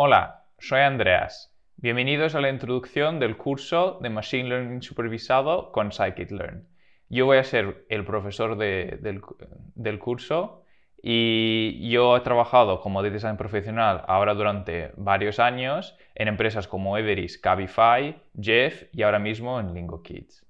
Hola, soy Andreas. Bienvenidos a la introducción del curso de Machine Learning Supervisado con Scikit-Learn. Yo voy a ser el profesor del, curso y yo he trabajado como de design profesional ahora durante varios años en empresas como Everis, Cabify, Jeff y ahora mismo en Lingokids.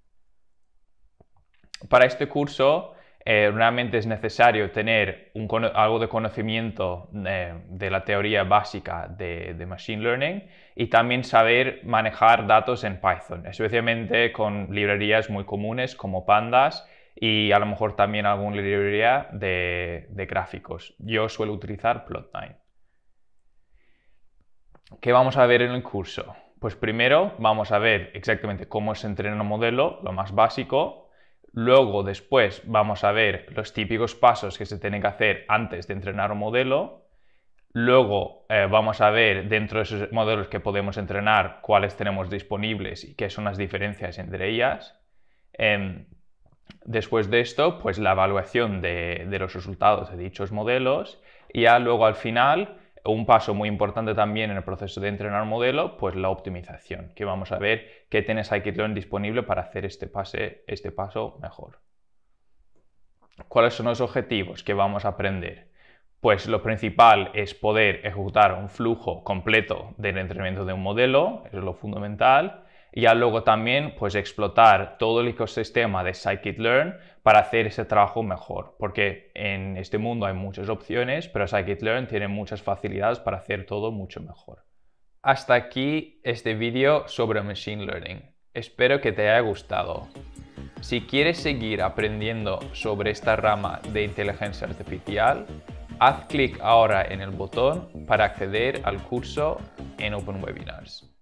Para este curso eh, realmente es necesario tener algo de conocimiento eh, de la teoría básica de, Machine Learning y también saber manejar datos en Python, especialmente con librerías muy comunes como Pandas y a lo mejor también alguna librería de, gráficos. Yo suelo utilizar Plotline. ¿Qué vamos a ver en el curso? Pues primero vamos a ver exactamente cómo se entrena un modelo, lo más básico, Luego, después, vamos a ver los típicos pasos que se tienen que hacer antes de entrenar un modelo. Luego eh, vamos a ver dentro de esos modelos que podemos entrenar cuáles tenemos disponibles y qué son las diferencias entre ellas. Em, después de esto, pues la evaluación de, de los resultados de dichos modelos. Y ya luego al final un paso muy importante también en el proceso de entrenar modelo, pues la optimización, que vamos a ver qué tiene scikit disponible para hacer este, este paso mejor. ¿Cuáles son los objetivos que vamos a aprender? Pues lo principal es poder ejecutar un flujo completo del entrenamiento de un modelo, eso es lo fundamental. Y luego también, pues explotar todo el ecosistema de scikit-learn para hacer ese trabajo mejor, porque en este mundo hay muchas opciones, pero scikit-learn tiene muchas facilidades para hacer todo mucho mejor. Hasta aquí este vídeo sobre Machine Learning. Espero que te haya gustado. Si quieres seguir aprendiendo sobre esta rama de inteligencia artificial, haz clic ahora en el botón para acceder al curso en OpenWebinars.